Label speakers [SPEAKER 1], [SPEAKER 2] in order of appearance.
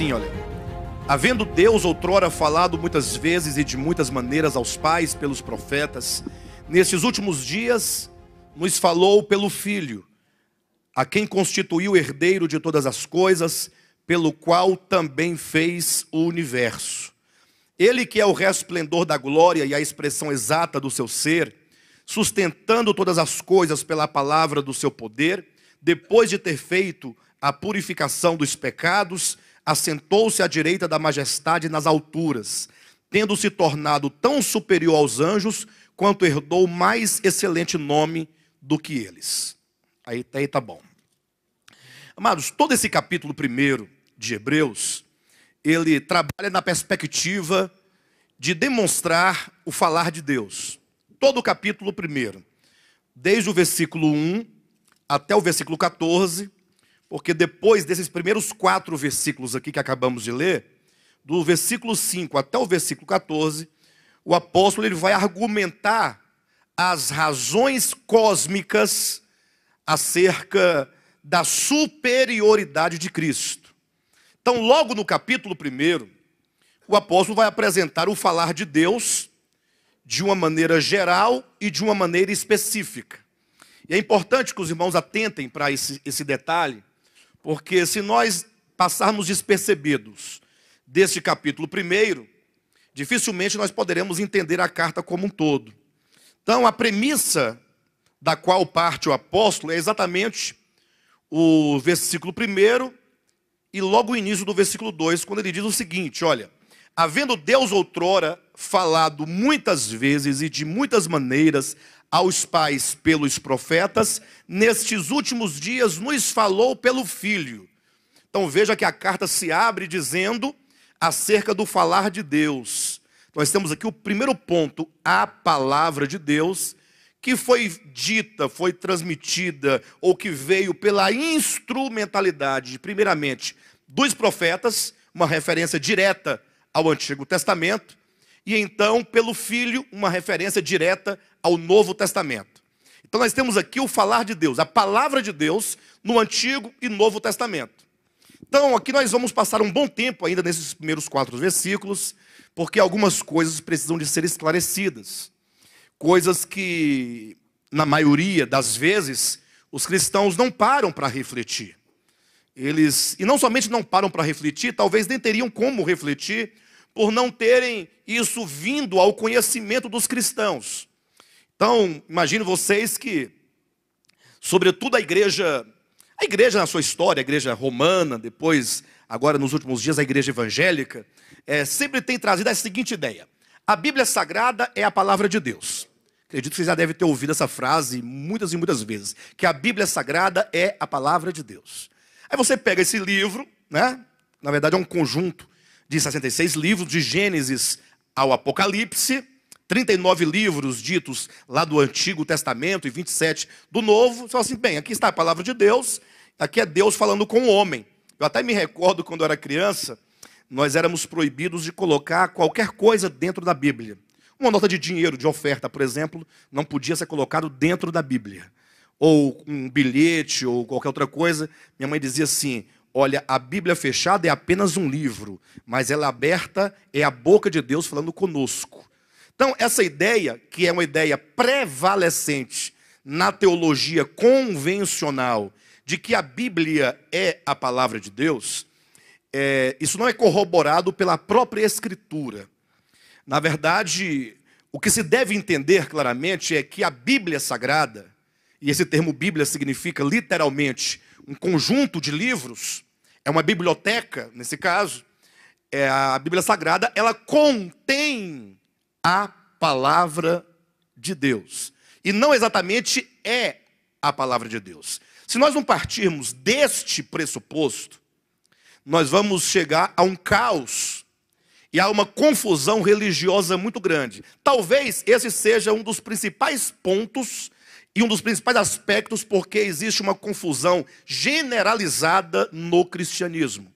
[SPEAKER 1] assim, olha. Havendo Deus outrora falado muitas vezes e de muitas maneiras aos pais pelos profetas, nesses últimos dias nos falou pelo Filho, a quem constituiu herdeiro de todas as coisas, pelo qual também fez o universo. Ele que é o resplendor da glória e a expressão exata do seu ser, sustentando todas as coisas pela palavra do seu poder, depois de ter feito a purificação dos pecados, assentou-se à direita da majestade nas alturas, tendo se tornado tão superior aos anjos, quanto herdou mais excelente nome do que eles. Aí, tá aí tá bom. Amados, todo esse capítulo primeiro de Hebreus, ele trabalha na perspectiva de demonstrar o falar de Deus. Todo o capítulo primeiro, desde o versículo 1 até o versículo 14, porque depois desses primeiros quatro versículos aqui que acabamos de ler, do versículo 5 até o versículo 14, o apóstolo ele vai argumentar as razões cósmicas acerca da superioridade de Cristo. Então, logo no capítulo 1, o apóstolo vai apresentar o falar de Deus de uma maneira geral e de uma maneira específica. E é importante que os irmãos atentem para esse, esse detalhe, porque se nós passarmos despercebidos deste capítulo primeiro, dificilmente nós poderemos entender a carta como um todo. Então, a premissa da qual parte o apóstolo é exatamente o versículo primeiro e logo o início do versículo 2, quando ele diz o seguinte: olha, havendo Deus outrora falado muitas vezes e de muitas maneiras aos pais pelos profetas, nestes últimos dias nos falou pelo Filho. Então veja que a carta se abre dizendo acerca do falar de Deus. Nós temos aqui o primeiro ponto, a palavra de Deus, que foi dita, foi transmitida, ou que veio pela instrumentalidade, primeiramente, dos profetas, uma referência direta ao Antigo Testamento, e então pelo Filho, uma referência direta ao Novo Testamento. Então nós temos aqui o falar de Deus, a palavra de Deus no Antigo e Novo Testamento. Então aqui nós vamos passar um bom tempo ainda nesses primeiros quatro versículos, porque algumas coisas precisam de ser esclarecidas. Coisas que, na maioria das vezes, os cristãos não param para refletir. Eles, e não somente não param para refletir, talvez nem teriam como refletir, por não terem isso vindo ao conhecimento dos cristãos. Então, imagino vocês que, sobretudo a igreja, a igreja na sua história, a igreja romana, depois, agora nos últimos dias, a igreja evangélica, é, sempre tem trazido a seguinte ideia: a Bíblia Sagrada é a palavra de Deus. Acredito que vocês já devem ter ouvido essa frase muitas e muitas vezes, que a Bíblia Sagrada é a palavra de Deus. Aí você pega esse livro, né? Na verdade é um conjunto de 66 livros, de Gênesis ao Apocalipse, 39 livros ditos lá do Antigo Testamento e 27 do Novo. só assim, bem, aqui está a palavra de Deus, aqui é Deus falando com o homem. Eu até me recordo quando eu era criança, nós éramos proibidos de colocar qualquer coisa dentro da Bíblia. Uma nota de dinheiro, de oferta, por exemplo, não podia ser colocado dentro da Bíblia. Ou um bilhete, ou qualquer outra coisa. Minha mãe dizia assim: Olha, a Bíblia fechada é apenas um livro, mas ela é aberta é a boca de Deus falando conosco. Então, essa ideia, que é uma ideia prevalecente na teologia convencional, de que a Bíblia é a palavra de Deus, é, isso não é corroborado pela própria Escritura. Na verdade, o que se deve entender claramente é que a Bíblia Sagrada, e esse termo Bíblia significa literalmente um conjunto de livros, é uma biblioteca, nesse caso, é a Bíblia Sagrada, ela contém a palavra de Deus. E não exatamente é a palavra de Deus. Se nós não partirmos deste pressuposto, nós vamos chegar a um caos e a uma confusão religiosa muito grande. Talvez esse seja um dos principais pontos e um dos principais aspectos porque existe uma confusão generalizada no cristianismo.